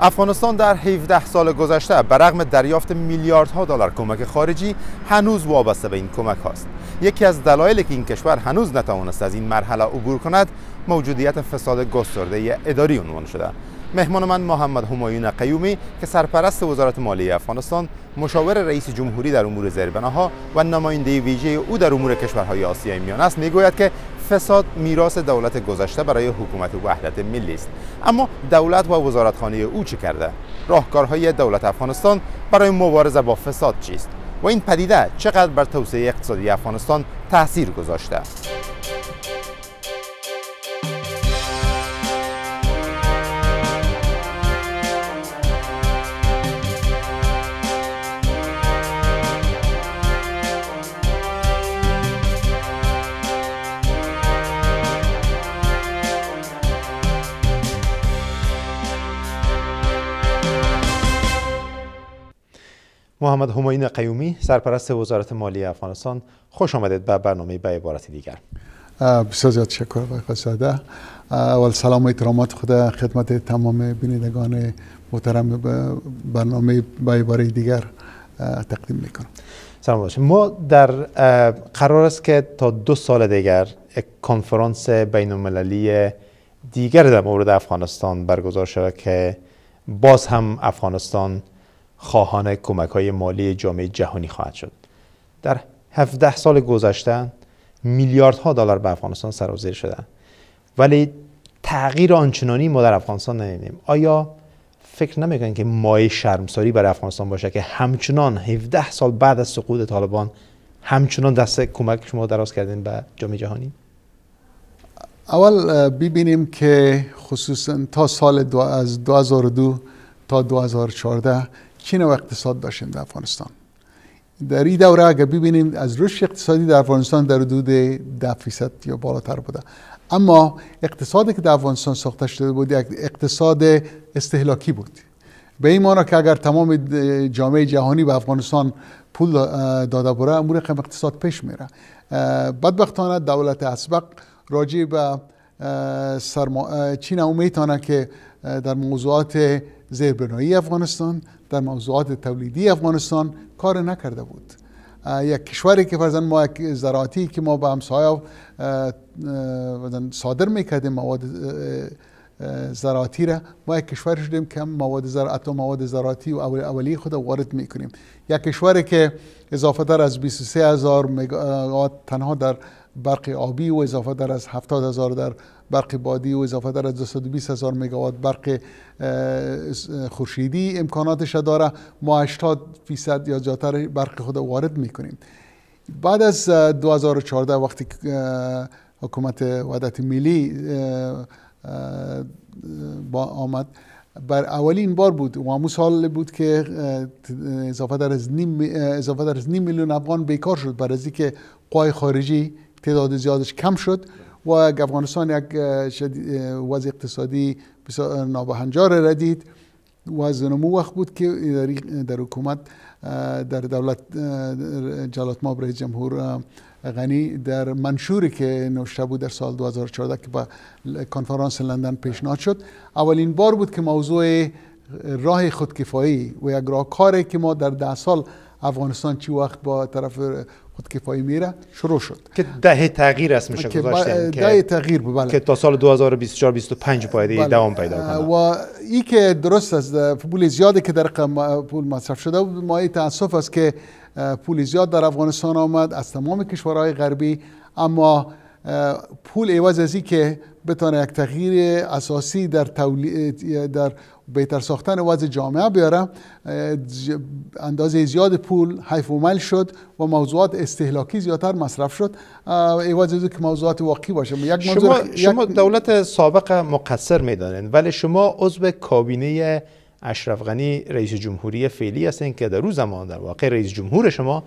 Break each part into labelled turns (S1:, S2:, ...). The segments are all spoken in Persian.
S1: افغانستان در 17 سال گذشته رغم دریافت میلیاردها دلار کمک خارجی هنوز وابسته به این کمک هاست یکی از دلایلی که این کشور هنوز نتوانست از این مرحله عبور کند موجودیت فساد گسترده اداری عنوان شده مهمان من محمد همایون قیومی که سرپرست وزارت مالی افغانستان مشاور رئیس جمهوری در امور زیربناها و نماینده ویژه او در امور کشورهای آسیای میانه است میگوید که فساد میراث دولت گذشته برای حکومت وحدت ملی است اما دولت و وزارتخانه او چه کرده راهکارهای دولت افغانستان برای مبارزه با فساد چیست و این پدیده چقدر بر توسعه اقتصادی افغانستان تاثیر گذاشته محمد هماین قیومی سرپرست وزارت مالی افغانستان خوش آمدید به برنامه به عبارت دیگر
S2: بسیار زیاد شکر و خساده اول سلام و خود خدمت تمام بینندگان محترم برنامه به عبارت دیگر تقدیم میکنم
S1: سلام ما در قرار است که تا دو سال دیگر یک کنفرانس بین المللی دیگر در مورد افغانستان برگزار شود که باز هم افغانستان خواهان کمک های مالی جامعه جهانی خواهد شد در 17 سال گذشته میلیاردها دلار به افغانستان سرازیر شدن ولی تغییر آنچنانی ما در افغانستان ندیدیم آیا فکر نمیکنید که مای شرمساری برای افغانستان باشه که همچنان 17 سال بعد از سقوط طالبان همچنان دست کمک شما دراز کردین به جامعه جهانی
S2: اول ببینیم که خصوصا تا سال از 2002 تا 2014 چین و اقتصاد داشتیم در افغانستان در این دوره اگر ببینیم از رشد اقتصادی در افغانستان در حدود ده فیصد یا بالاتر بوده اما اقتصادی که در افغانستان ساخته شده بود یک اقتصاد استهلاکی بود به این معنی که اگر تمام جامعه جهانی به افغانستان پول داده بره امور رقم اقتصاد پیش میره بدبختانه دولت اسبق راجع به چین او میتونه که در موضوعات زیربنایی افغانستان در موضوعات تولیدی افغانستان کار نکرده بود یک کشوری که فرزن ما یک زراعتی که ما به همسایه صادر میکردیم مواد زراعتی را ما یک کشور شدیم که مواد زراعت و مواد زراعتی و اولی خود وارد میکنیم یک کشوری که اضافه در از 23 هزار تنها در برق آبی و اضافه در از 70 هزار در برق بادی و اضافه در از 220 هزار مگاوات برق خورشیدی امکاناتش داره ما 80 فیصد یا زیادتر برق خود وارد میکنیم بعد از 2014 وقتی حکومت وحدت ملی با آمد بر اولین بار بود و همون سال بود که اضافه در از نیم, اضافه در از نیم میلیون افغان بیکار شد برای از که قوای خارجی تعداد زیادش کم شد و افغانستان یک وضع اقتصادی نابهنجار ردید و از نمو وقت بود که در حکومت در دولت جلات ما برای جمهور غنی در منشوری که نوشته بود در سال 2014 که با کنفرانس لندن پیشنهاد شد اولین بار بود که موضوع راه خودکفایی و یک راه کاری که ما در ده سال افغانستان چی وقت با طرف خودکفایی میره شروع شد که دهه تغییر است میشه که دهه
S1: تغییر بله که تا سال 2024 25 باید بله. دوام پیدا کنه
S2: و این که درست است پول زیادی که در پول مصرف شده بود ما تاسف است که پول زیاد در افغانستان آمد از تمام کشورهای غربی اما پول ایواز از که بتانه یک تغییر اساسی در, در بهتر ساختن وضع جامعه بیاره اندازه زیاد پول حیف و مل شد و موضوعات استهلاکی زیادتر مصرف شد ایواز از که موضوعات واقعی باشه یک شما, شما
S1: دولت سابق مقصر میدانین ولی شما عضو کابینه اشرف رئیس جمهوری فعلی هستین که در روز زمان در واقع رئیس جمهور شما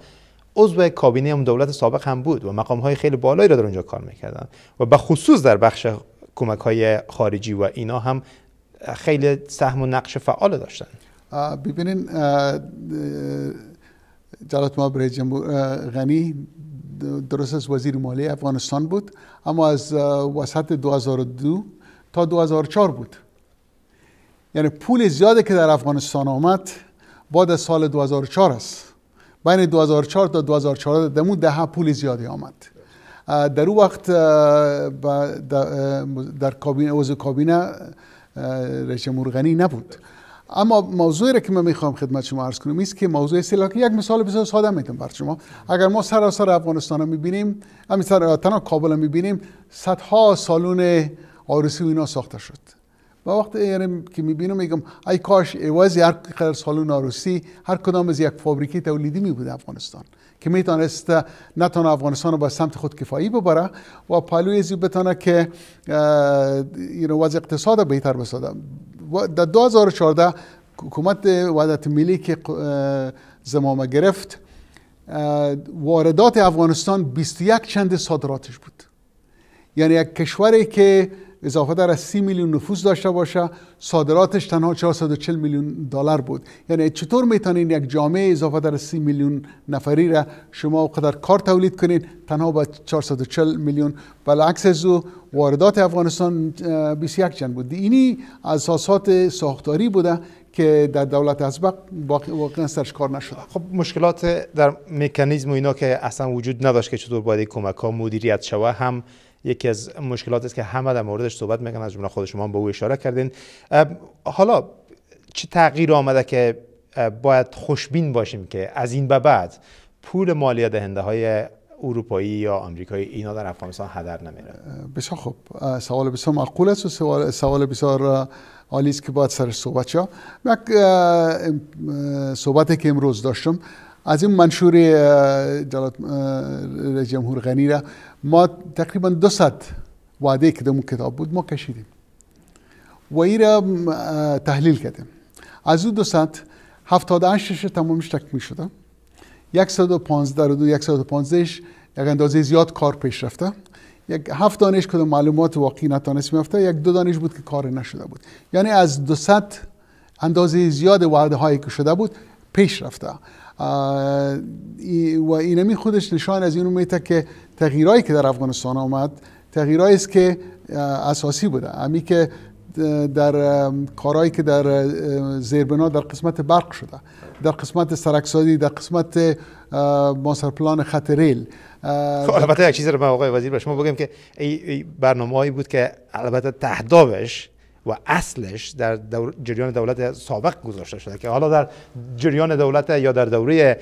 S1: عضو کابینه هم دولت سابق هم بود و مقام های خیلی بالایی را در اونجا کار میکردن و به خصوص در بخش کمک های خارجی و اینا هم خیلی سهم و نقش فعال داشتن
S2: ببینین جلالت ما برای غنی درست از وزیر مالی افغانستان بود اما از وسط 2002 تا 2004 بود یعنی پول زیاده که در افغانستان آمد بعد از سال 2004 است بین 2004 تا 2014 در اون دهه پول زیادی آمد در اون وقت در کابینه عضو کابینه رئیس جمهور نبود اما موضوعی را که من میخوام خدمت شما عرض کنم است که موضوع سلاح یک مثال بسیار ساده میتونم بر شما اگر ما سراسر افغانستان میبینیم همین سر تنها کابل میبینیم صدها سالون آرسی و اینا ساخته شد و وقتی یعنی که میبینم میگم ای کاش ایواز هر قدر سالون ناروسی هر کدام از یک فابریکه تولیدی می افغانستان که میتونست نتان افغانستان رو به سمت خود کفایی ببره و پالوی ازی بتانه که این وضع اقتصاد بهتر بسازه در 2014 حکومت وحدت ملی که زمامه گرفت واردات افغانستان 21 چند صادراتش بود یعنی یک کشوری که اضافه در از 30 میلیون نفوس داشته باشه صادراتش تنها 440 میلیون دلار بود یعنی چطور میتونین یک جامعه اضافه در از 30 میلیون نفری را شما قدر کار تولید کنین تنها با 440 میلیون بلعکس از او واردات افغانستان 21 جن بود اینی اساسات ساختاری بوده که در دولت ازبق واقعا سرش کار نشده خب مشکلات در
S1: مکانیزم اینا که اصلا وجود نداشت که چطور باید کمک ها مدیریت شوه هم یکی از مشکلات است که همه در موردش صحبت میکنن از جمله خود شما به او اشاره کردین حالا چه تغییر آمده که باید خوشبین باشیم که از این به بعد پول مالی دهنده های اروپایی یا آمریکایی اینا در افغانستان هدر نمیره
S2: بسیار خوب سوال بسیار معقول است و سوال, سوال بسیار عالی است که باید سر صحبت شد یک صحبتی که امروز داشتم از این منشور جمهور غنی را ما تقریبا 200 وعده که در اون کتاب بود ما کشیدیم و این را تحلیل کردیم از اون 200 78 تمامش تکمیل شده 115 در دو 115 ش یک اندازه زیاد کار پیش رفته یک هفت دانش که معلومات واقعی نتانستیم یافته یک دو دانش بود که کار نشده بود یعنی از 200 اندازه زیاد وعده هایی که شده بود پیش رفته و اینمی خودش نشان از این میده که تغییرایی که در افغانستان آمد تغییرایی است که اساسی بوده امی که در کارهایی که در زیربنا در قسمت برق شده در قسمت سرکسادی در قسمت ماستر پلان خط ریل خب، البته
S1: یک چیز رو من آقای وزیر به شما بگم که ای برنامه هایی بود که البته تهدابش و اصلش در جریان دولت سابق گذاشته شده که حالا در جریان دولت یا در دوره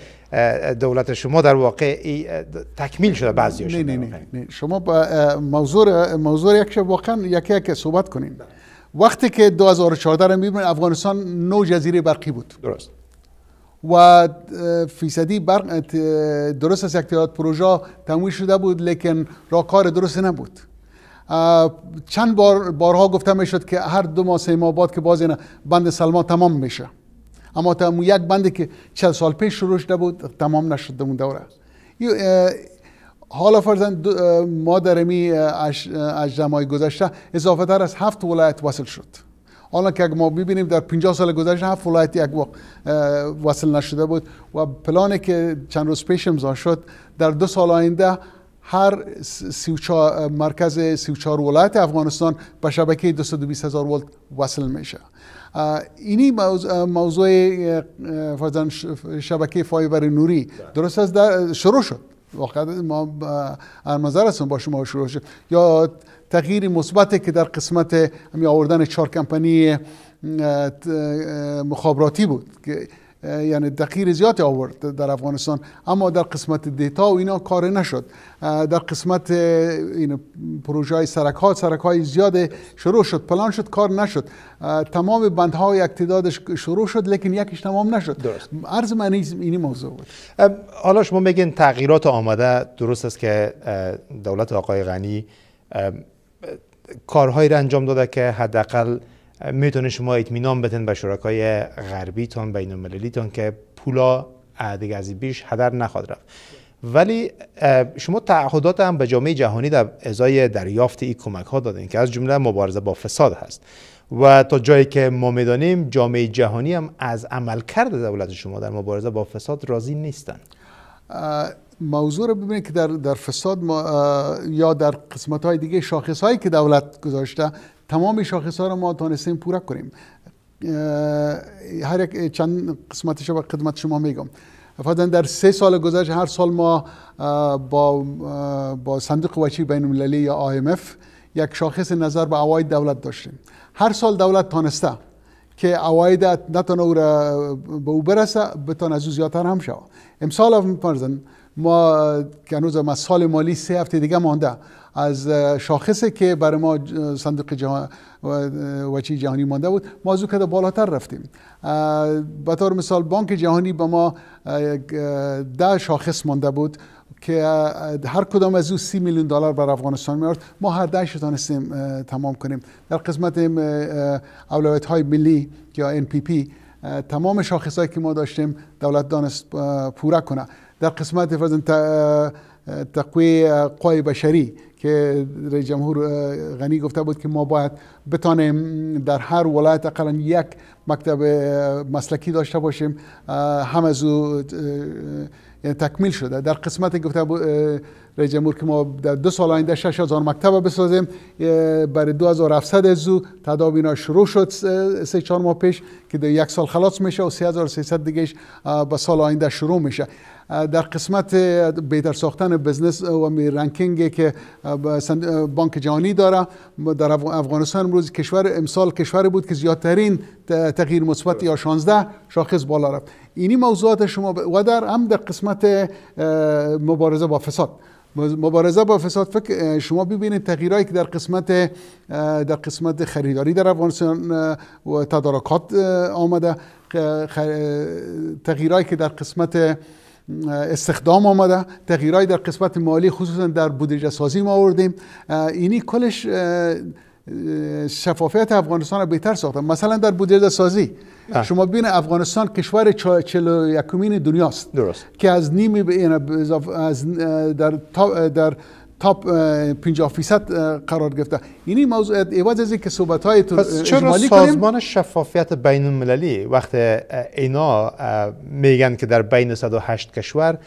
S1: دولت شما
S2: در واقع تکمیل شده بعضی نه نه, نه. شما با موضوع موضوع یک واقعا یکی یک صحبت کنین وقتی که 2014 رو میبینید افغانستان نو جزیره برقی بود درست و فیصدی برق درست از یک تعداد پروژه تمویل شده بود لیکن راکار درست نبود چند بار بارها گفته می شد که هر دو ماه سه ماه بعد که باز بند سلما تمام میشه اما تا یک بندی که چل سال پیش شروع شده بود تمام نشد در اون دوره حالا فرزن ما در امی گذشته اضافه تر از هفت ولایت وصل شد حالا که ما ببینیم در 50 سال گذشته هفت ولایت یک وقت وصل نشده بود و پلانی که چند روز پیش امضا شد در دو سال آینده هر مرکز 34 ولایت افغانستان به شبکه 220 هزار ولت وصل میشه اینی موضوع, موضوع شبکه فایبر نوری درست از شروع شد واقعا ما هستم با شما شروع شد یا تغییر مثبتی که در قسمت آوردن چهار کمپانی مخابراتی بود که یعنی دقیر زیاد آورد در افغانستان اما در قسمت دیتا و اینا کار نشد در قسمت این پروژه های سرک ها سرک های زیاد شروع شد پلان شد کار نشد تمام بندها یک تعدادش شروع شد لیکن یکیش تمام نشد درست عرض من این موضوع بود حالا شما
S1: میگین تغییرات آمده درست است که دولت آقای غنی کارهایی را انجام داده که حداقل میتونه شما اطمینان بتن به شرکای تان، بین تان که پولا دیگه از بیش هدر نخواد رفت ولی شما تعهدات هم به جامعه جهانی در ازای دریافت این کمک ها دادین که از جمله مبارزه با فساد هست و تا جایی که ما میدانیم جامعه جهانی هم از عملکرد دولت شما در مبارزه با فساد راضی نیستن
S2: موضوع رو ببینید که در, در فساد یا در قسمت های دیگه شاخص هایی که دولت گذاشته تمام شاخص ها رو ما تانستیم پورک کنیم هر یک چند قسمتش به خدمت شما میگم فقط در سه سال گذشت، هر سال ما با با صندوق وچی بین المللی یا IMF یک شاخص نظر به عواید دولت داشتیم هر سال دولت تانسته که عواید نتانه او را به او برسه بتان از او زیادتر هم شود امسال هم ما که هنوز از سال مالی سه هفته دیگه مانده از شاخصی که برای ما صندوق جهان وچی جهانی مانده بود ما از که بالاتر رفتیم به طور مثال بانک جهانی به ما ده شاخص مانده بود که هر کدام از او سی میلیون دلار بر افغانستان میارد ما هر دهش تانستیم تمام کنیم در قسمت اولویت های ملی یا NPP تمام شاخص که ما داشتیم دولت دانست پوره کنه در قسمت فرزن تقوی قوای بشری که رئیس جمهور غنی گفته بود که ما باید بتانیم در هر ولایت اقلا یک مکتب مسلکی داشته باشیم هم از او تکمیل شده در قسمت گفته بود رئیس جمهور که ما در دو سال آینده 6000 مکتب بسازیم برای 2700 از او تداب شروع شد سه چهار ماه پیش که در یک سال خلاص میشه و 3300 دیگهش به سال آینده شروع میشه در قسمت بهتر ساختن بزنس و رنکینگی که بانک جهانی داره در افغانستان امروز کشور امسال کشور بود که زیادترین تغییر مثبت یا 16 شاخص بالا رفت اینی موضوعات شما و در هم در قسمت مبارزه با فساد مبارزه با فساد فکر شما ببینید تغییرایی که در قسمت در قسمت خریداری در افغانستان و تدارکات آمده تغییرایی که در قسمت استخدام آمده تغییرهای در قسمت مالی خصوصا در بودجه سازی ما آوردیم اینی کلش شفافیت افغانستان را بهتر ساخته مثلا در بودجه سازی شما بین افغانستان کشور 41 دنیاست درست که از نیمی یعنی از در, در تا 50 فیصد قرار گرفته یعنی موضوع ایواز از اینکه صحبت های تو چرا سازمان
S1: شفافیت بین المللی وقتی اینا میگن که در بین 108 کشور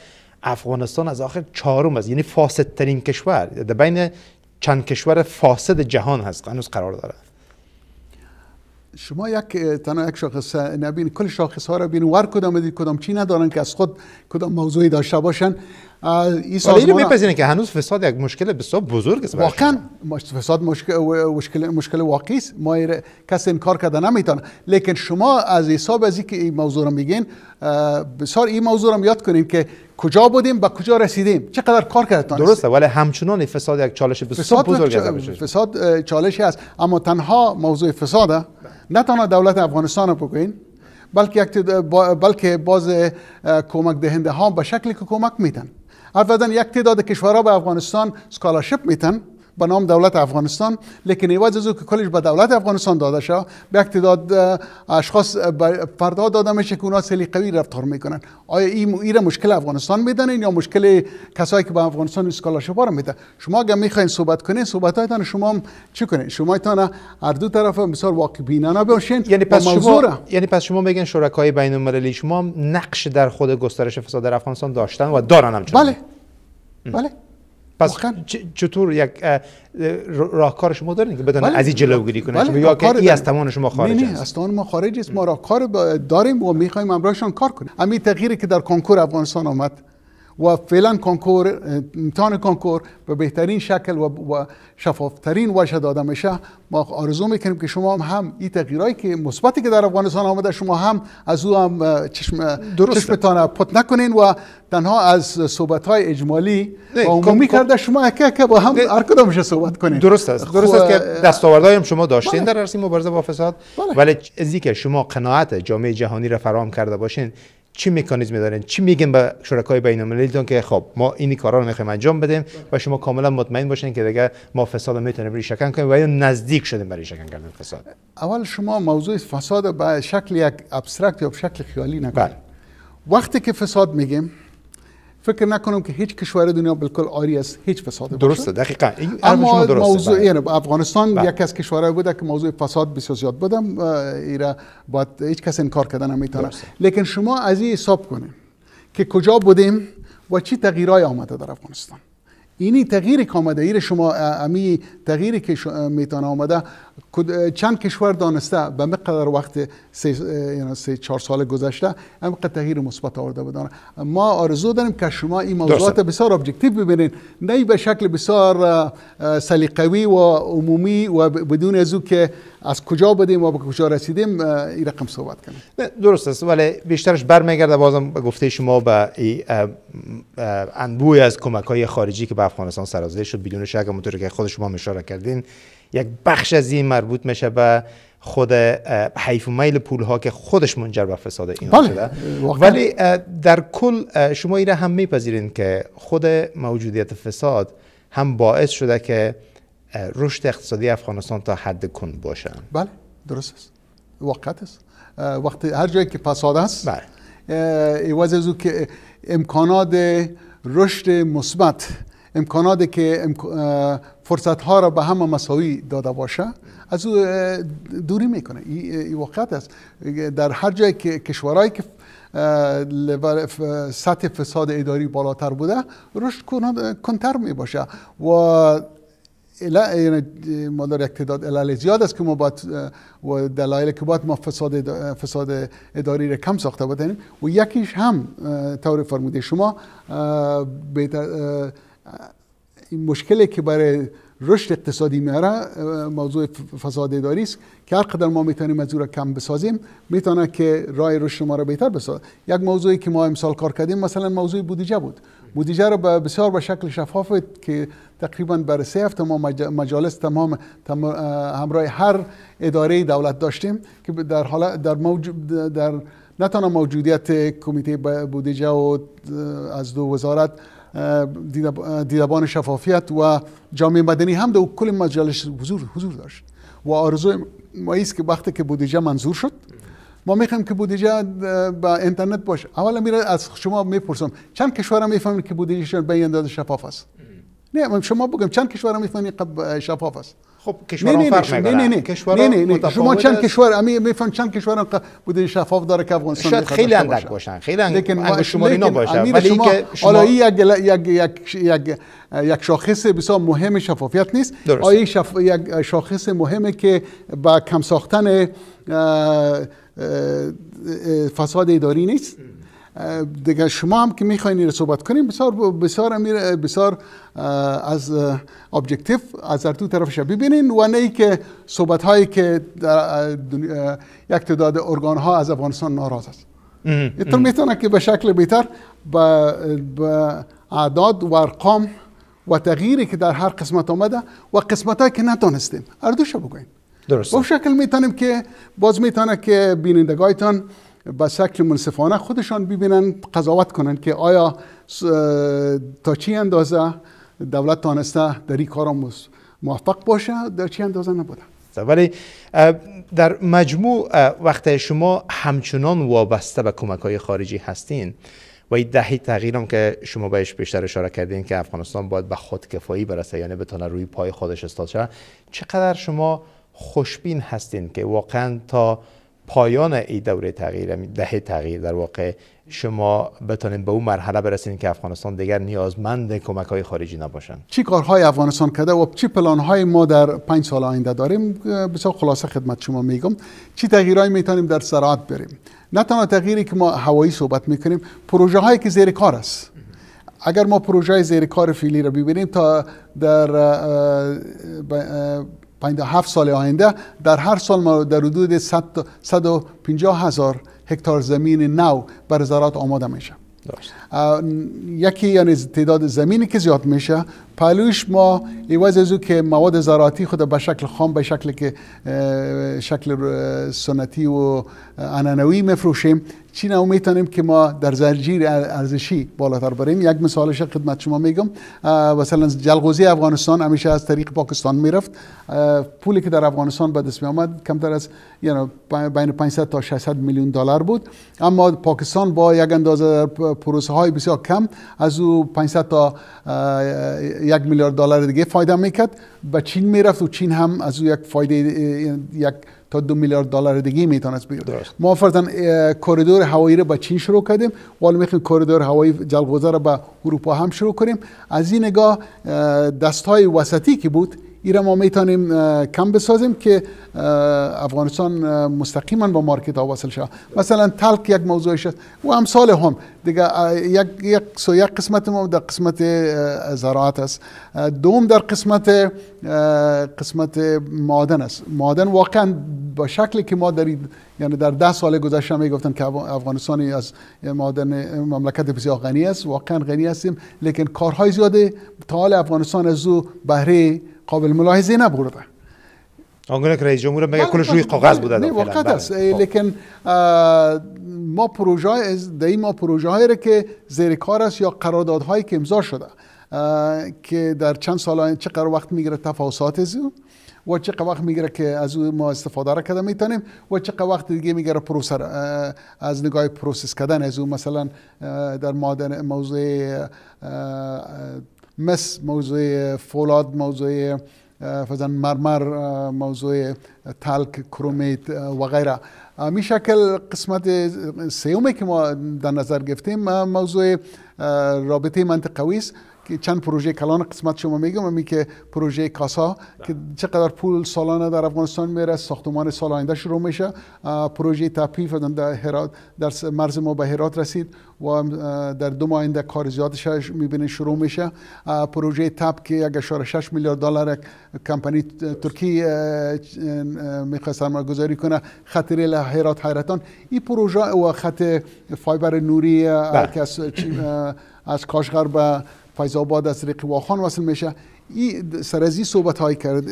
S1: افغانستان از آخر چهارم است یعنی فاسد ترین کشور در بین چند کشور فاسد جهان هست هنوز قرار داره
S2: شما یک تنها یک شخص نبین کل شاخص ها را بین ور کدام دید کدام چی ندارن که از خود کدام موضوعی داشته باشن این سازمان اینو میپذیرین که هنوز فساد یک مشکل بسیار
S1: بزرگ است واقعا
S2: فساد مشکل مشکل مشکل واقعی است ما کسی کار کرده نمیتونه لیکن شما از حساب از اینکه این موضوع رو میگین بسیار این موضوع رو یاد کنیم که کجا بودیم و کجا رسیدیم چقدر کار کردتون درسته ولی همچنان فساد یک چالش بسیار بزرگ است فساد چالشی است اما تنها موضوع فساده نه تنها دولت افغانستان رو بگوین بلکه بلکه باز کمک دهنده ها به شکلی که کمک میدن اولا یک تعداد کشورها به افغانستان سکالرشپ میتن به نام دولت افغانستان لیکن ایواز از که کلش به دولت افغانستان داده شد به اقتداد اشخاص فردا داده میشه که اونا سلیقوی رفتار میکنن آیا این ای مشکل افغانستان میدنین یا مشکل کسایی که به افغانستان اسکالرشپ رو میده شما اگر میخواین صحبت کنین هایتان شما چی کنین شما ایتان هر دو طرف بسیار واقع بینانه باشین یعنی, یعنی پس شما یعنی پس
S1: شما میگن شرکای بین المللی شما نقش در خود گسترش فساد در افغانستان داشتن و دارن هم
S2: بله بله پس چطور یک راهکار شما دارین که بدون بله. از این جلوگیری بله، کنه بله، یا که از تمام شما خارج نه, نه. از ما خارج است ما راهکار داریم و میخوایم امراشان کار کنیم همین تغییری که در کنکور افغانستان آمد و فعلا کنکور امتحان کنکور به بهترین شکل و شفافترین وجه داده میشه ما آرزو میکنیم که شما هم, هم این تغییرایی که مثبتی که در افغانستان آمده شما هم از او هم چشم چشمتان پت نکنین و تنها از صحبت های اجمالی و عمومی کرده شما که با هم هر میشه صحبت کنین درست است خب، درست است که
S1: دستاوردهای هم شما داشتین بله. در عرصه مبارزه با فساد بله. ولی از شما قناعت جامعه جهانی را فرام کرده باشین چی مکانیزم دارن؟ چی میگن به شرکای بین المللیتون که خب ما اینی کارا رو میخوایم انجام بدیم و شما کاملا مطمئن باشین که دیگه ما فساد رو میتونیم ریشه
S2: کن کنیم و یا نزدیک شدیم برای شکن کردن فساد اول شما موضوع فساد به شکل یک ابسترکت یا به شکل خیالی نکنید بله. وقتی که فساد میگیم فکر نکنم که هیچ کشور دنیا بالکل آری از هیچ فساد باشه درسته
S1: دقیقا اما موضوع بله. یعنی
S2: افغانستان بله. یک از کشورهای بوده که موضوع فساد بسیار زیاد بودم ایره باید هیچ کس انکار کرده نمیتونه لیکن شما از این حساب کنیم که کجا بودیم و چی تغییرای آمده در افغانستان اینی تغییری که آمده ایر شما امی تغییری که میتونه آمده چند کشور دانسته به مقدار وقت سه, یعنی سه چهار سال گذشته هم تغییر مثبت آورده بدانه ما آرزو داریم که شما این موضوعات بسیار ابجکتیو ببینید نه به شکل بسیار سلیقوی و عمومی و بدون از که از کجا بدیم و به کجا رسیدیم این رقم صحبت
S1: کنیم درست است ولی بیشترش برمیگرده بازم گفته شما به انبوی از کمک های خارجی که به افغانستان سرازده شد بدون شک که خود شما اشاره کردین یک بخش از این مربوط میشه به خود حیف و میل پول ها که خودش منجر به فساد این بله، شده ولی در کل شما ایره هم میپذیرین که خود موجودیت فساد هم باعث شده که رشد اقتصادی افغانستان تا حد کن باشه بله
S2: درست است وقت است وقتی هر جایی که فساد است بله ایواز از که امکانات رشد مثبت امکاناتی که فرصت ها را به همه مساوی داده باشه از او دوری میکنه این واقعیت است در هر جای که کشورهایی که سطح فساد اداری بالاتر بوده رشد کنتر می باشه و یعنی، ما در یک تعداد علل زیاد است که ما باید و دلایل که باید ما فساد فساد اداری را کم ساخته بودیم و یکیش هم طور فرموده شما این مشکلی که برای رشد اقتصادی میاره موضوع فساد اداری است که هر قدر ما میتونیم از او را کم بسازیم میتونه که راه رشد ما را بهتر بسازه یک موضوعی که ما امسال کار کردیم مثلا موضوع بودجه بود بودجه را به بسیار به شکل شفاف که تقریبا بر سه هفته ما مجالس تمام, همراه هر اداره دولت داشتیم که در حال در موجود در نه تنها موجودیت کمیته بودجه و از دو وزارت دیدبان شفافیت و جامعه مدنی هم در کل مجلس حضور, حضور داشت و آرزو ما است که وقتی که بودجه منظور شد ما میخوایم که بودجه با اینترنت باشه اولا میره از شما میپرسم چند کشور هم میفهمید که شد به این شفاف است نه شما بگم چند کشور هم میفهمید شفاف است خب کشوران نه نه فرق نه نه نه نه نه نه شما چند کشور امی میفهم چند کشور بوده شفاف داره که افغانستان شاید خیلی اندک باشن خیلی اندک اینا باشه ولی اینکه حالا یک یک یک یک یک شاخص بسیار مهم شفافیت نیست آیا یک شاخص مهمه که با کم ساختن فساد اداری نیست دیگه شما هم که میخواین این صحبت کنیم بسیار بسیار امیر بسیار از ابجکتیو از هر دو طرفش ببینین و نه که صحبت هایی که یک تعداد ارگان ها از افغانستان ناراض است اینطور میتونه که به شکل بهتر به اعداد و ارقام و تغییری که در هر قسمت آمده و قسمت که نتونستیم. اردوش بگوین درست شکل میتونیم که باز میتونه که بینندگایتان به شکل منصفانه خودشان ببینن قضاوت کنن که آیا تا چی اندازه دولت تانسته در این کار موفق باشه در چی اندازه نبوده خب، ولی در مجموع وقت شما
S1: همچنان وابسته به کمک های خارجی هستین و این دهی تغییر هم که شما بهش بیشتر اشاره کردین که افغانستان باید به خود کفایی برسه یعنی بتونه روی پای خودش استاد شد چقدر شما خوشبین هستین که واقعا تا پایان ای دوره تغییر یعنی دهه تغییر در واقع شما بتونید به اون مرحله برسید که افغانستان دیگر نیازمند کمک های خارجی نباشند
S2: چی کارهای افغانستان کرده و چی پلان های ما در پنج سال آینده داریم بسیار خلاصه خدمت شما میگم چی تغییرهایی میتونیم در سرعت بریم نه تنها تغییری که ما هوایی صحبت میکنیم پروژه هایی که زیر کار است اگر ما پروژه زیر کار فیلی را ببینیم تا در 5 سال آینده در هر سال ما در حدود 150 هزار هکتار زمین نو بر زراعت آماده میشه یکی یعنی تعداد زمینی که زیاد میشه پلوش ما ایواز از که مواد زراعتی خود به شکل خام به شکل که شکل سنتی و انانوی میفروشیم چین او میتونیم که ما در زنجیر ارزشی بالاتر بریم یک مثالش خدمت شما میگم مثلا جلغوزی افغانستان همیشه از طریق پاکستان میرفت پولی که در افغانستان به دست می آمد کمتر از یعنی بین 500 تا 600 میلیون دلار بود اما پاکستان با یک اندازه پروسه های بسیار کم از او 500 تا یک میلیارد دلار دیگه فایده میکرد به چین میرفت و چین هم از او یک فایده یک تا دو میلیارد دلار دیگه میتونست بیاره ما فرضا کریدور هوایی رو با چین شروع کردیم ولی میخوایم کریدور هوایی جلغوزه رو به اروپا هم شروع کنیم از این نگاه دستهای وسطی که بود ایرا ما میتونیم کم بسازیم که افغانستان مستقیما با مارکت ها وصل شد مثلا تلک یک موضوع است و امثال هم دیگه یک سو یک قسمت ما در قسمت زراعت است دوم در قسمت قسمت معدن است مادن واقعا با شکلی که ما در یعنی در ده سال گذشته میگفتن که افغانستان از معدن مملکت بسیار غنی است واقعا غنی هستیم لیکن کارهای زیاده تا حال افغانستان از او بهره قابل ملاحظه نبوده.
S1: آنگونه که رئیس جمهور میگه کلش روی کاغذ بوده نه واقعا بله. است خب.
S2: لیکن ما پروژه های ما پروژه هایی که زیر کار است یا قراردادهایی که امضا شده که در چند سال چه چقدر وقت میگیره تفاوضات از و چقدر وقت میگیره که از او ما استفاده را کده میتونیم و چقدر وقت دیگه میگیره پروسر از نگاه پروسس کردن از او مثلا در ماده موضوع مس موضوع فولاد موضوع فزن مرمر موضوع تلک کرومیت و غیره می شکل قسمت سیومی که ما در نظر گرفتیم موضوع رابطه منطقوی است چند پروژه کلان قسمت شما میگم امی که پروژه کاسا بله. که چقدر پول سالانه در افغانستان میره ساختمان سال آینده شروع میشه پروژه تپیف در هرات در مرز ما به هرات رسید و در دو ماه آینده کار زیادش میبینه شروع میشه پروژه تپ که 1.6 میلیارد دلار کمپانی ترکی میخواد سرمایه گذاری کنه خط ریل هرات حیرتان این پروژه و خط فایبر نوری بله. که از کاشغر به فیض آباد از طریق واخان وصل میشه این سر از صحبت های کرد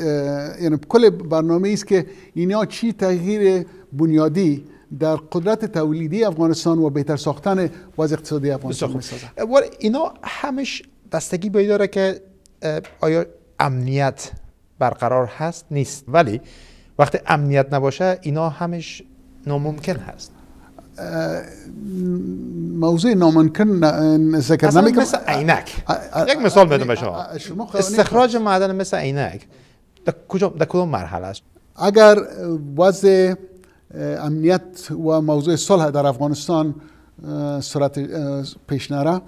S2: یعنی کل برنامه است که اینا چی تغییر بنیادی در قدرت تولیدی افغانستان و بهتر ساختن وضع اقتصادی افغانستان ولی اینا همش دستگی به داره که آیا امنیت برقرار هست
S1: نیست ولی وقتی امنیت نباشه اینا همش ناممکن هست
S2: موضوع ناممکن ذکر نمی مثل عینک یک مثال بدم شما استخراج معدن مثل عینک در کجا در کدام مرحله است اگر وضع امنیت و موضوع صلح در افغانستان سرعت پیش نره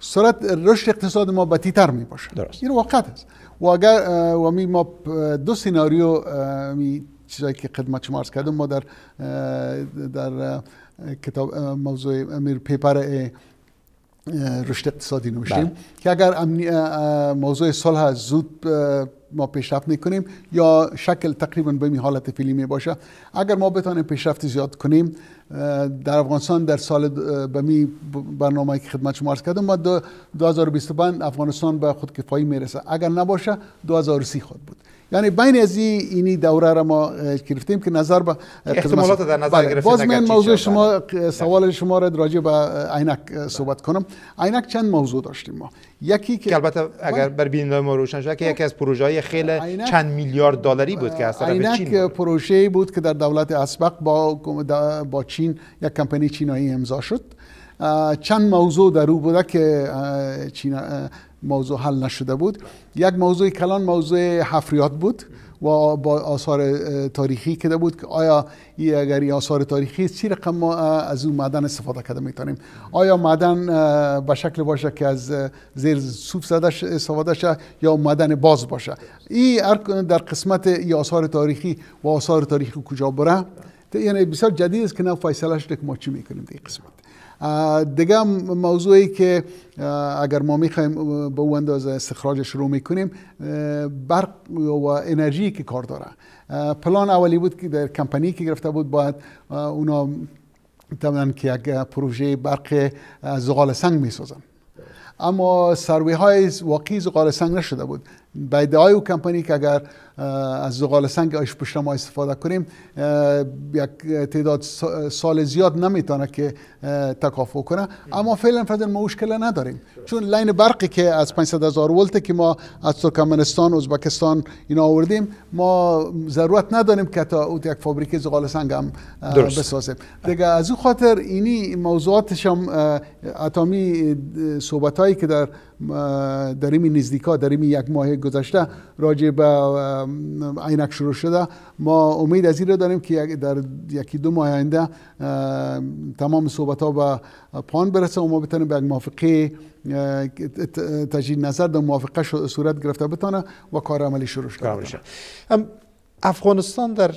S2: سرعت رشد اقتصاد ما بطی تر می باشه درست این وقت است و اگر و می ما دو سیناریو می چیزایی که خدمت شما عرض کردم ما در در کتاب موضوع امیر پیپر رشد اقتصادی نوشتیم بله. که اگر موضوع صلح زود ما پیشرفت نکنیم یا شکل تقریبا به این حالت فعلی می باشه اگر ما بتانیم پیشرفت زیاد کنیم در افغانستان در سال به می برنامه که خدمت شما عرض کردم ما 2025 افغانستان به خودکفایی میرسه اگر نباشه 2030 خود بود یعنی بین از این دوره را ما گرفتیم که نظر به احتمالات در نظر بله، گرفتیم باز من موضوع شما سوال شما را راجع به عینک صحبت کنم عینک چند موضوع داشتیم ما یکی که البته اگر
S1: بر بین ما روشن شد که یکی از پروژه های خیلی چند میلیارد دلاری بود که از به چین
S2: بود. پروژه بود که در دولت اسبق با با چین یک کمپانی چینایی امضا شد چند موضوع در او بوده که چین موضوع حل نشده بود یک موضوع کلان موضوع حفریات بود و با آثار تاریخی کده بود که آیا ای اگر آثار تاریخی است چی رقم ما از اون معدن استفاده کرده میتونیم آیا معدن به شکل باشه که از زیر صوف زده استفاده شه یا معدن باز باشه این در قسمت ای آثار تاریخی و آثار تاریخی کجا بره یعنی بسیار جدید است که نو فیصله شده که ما چی میکنیم در قسمت دیگه موضوعی که اگر ما میخوایم به اون اندازه استخراج شروع میکنیم برق و انرژی که کار داره پلان اولی بود که در کمپانی که گرفته بود باید اونا تمنان که یک پروژه برق زغال سنگ میسازن اما سروی های واقعی زغال سنگ نشده بود به ادعای او کمپانی که اگر از زغال سنگ آیش ما استفاده کنیم یک تعداد سال زیاد نمیتونه که تکافو کنه اما فعلا فرد ما مشکل نداریم چون لین برقی که از 500 هزار ولت که ما از ترکمنستان ازبکستان اینا آوردیم ما ضرورت نداریم که تا اوت یک فابریک زغال سنگ هم بسازیم دیگه از اون خاطر اینی موضوعاتش هم اتمی صحبت هایی که در در این نزدیکا در این یک ماه گذشته راجع به عینک شروع شده ما امید از این را داریم که در یکی دو ماه آینده تمام صحبت ها به پان برسه و ما بتانیم به یک موافقه تجدید نظر در موافقه صورت گرفته بتانه و کار عملی شروع شده افغانستان در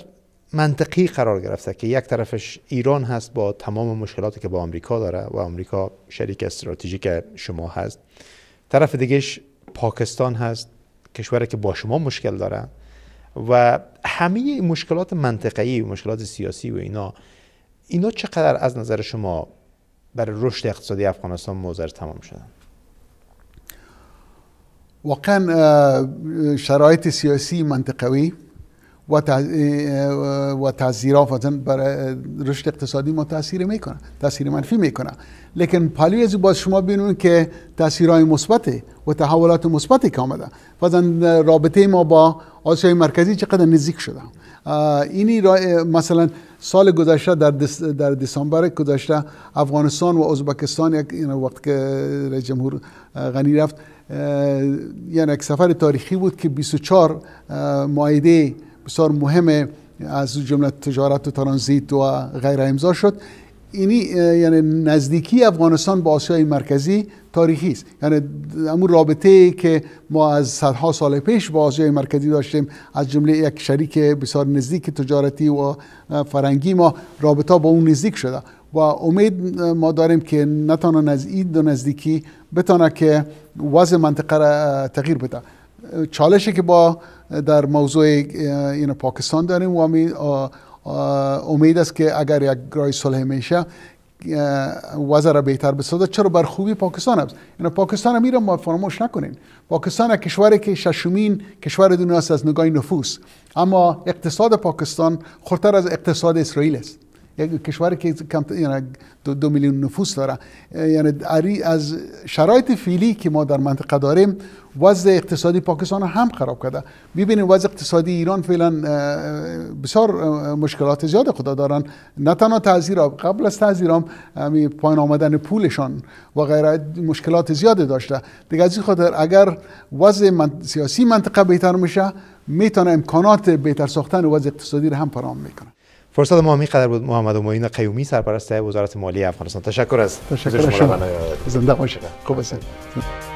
S2: منطقی قرار گرفته که یک طرفش ایران هست با تمام
S1: مشکلاتی که با آمریکا داره و آمریکا شریک استراتژیک شما هست طرف دیگهش پاکستان هست کشوری که با شما مشکل داره و همه مشکلات منطقه‌ای و مشکلات سیاسی و اینا اینا چقدر از نظر شما برای رشد اقتصادی افغانستان موزر تمام شدن
S2: واقعا شرایط سیاسی منطقوی و تاثیرات برای رشد اقتصادی ما میکنه تاثیر منفی میکنه لیکن پالی از باز شما بینون که تاثیرهای مثبت و تحولات مثبتی که آمده فزن رابطه ما با آسیای مرکزی چقدر نزدیک شده اینی را مثلا سال گذشته در, دس در دسامبر گذشته افغانستان و ازبکستان یک این یعنی وقت که رئیس جمهور غنی رفت یعنی یک سفر تاریخی بود که 24 مایده بسیار مهم از جمله تجارت و ترانزیت و غیره امضا شد اینی یعنی نزدیکی افغانستان با آسیای مرکزی تاریخی است یعنی امون رابطه که ما از صدها سال پیش با آسیای مرکزی داشتیم از جمله یک شریک بسیار نزدیک تجارتی و فرنگی ما رابطه با اون نزدیک شده و امید ما داریم که نتانه از این نزدیکی بتانه که وضع منطقه را تغییر بده چالشی که با در موضوع این پاکستان داریم و امید است که اگر یک رای صلح میشه وضع را بهتر بسازه چرا بر خوبی پاکستان است اینا پاکستان میره ما فراموش نکنین پاکستان کشوری که ششمین کشور دنیا است از نگاه نفوس اما اقتصاد پاکستان خورتر از اقتصاد اسرائیل است یک کشور که کم یعنی دو, میلیون نفوس داره یعنی از شرایط فعلی که ما در منطقه داریم وضع اقتصادی پاکستان هم خراب کرده ببینید وضع اقتصادی ایران فعلا بسیار مشکلات زیاد خدا دارن نه تنها تاثیر قبل از تعذیرام همین پایین آمدن پولشان و غیره مشکلات زیاده داشته دیگه از این خاطر اگر وضع سیاسی منطقه بهتر میشه میتونه امکانات بهتر ساختن وضع اقتصادی رو هم فراهم میکنه
S1: فرصت ما همین قدر بود محمد امین قیومی سرپرست وزارت مالی افغانستان تشکر از تشکر شما
S2: زنده باشید خوب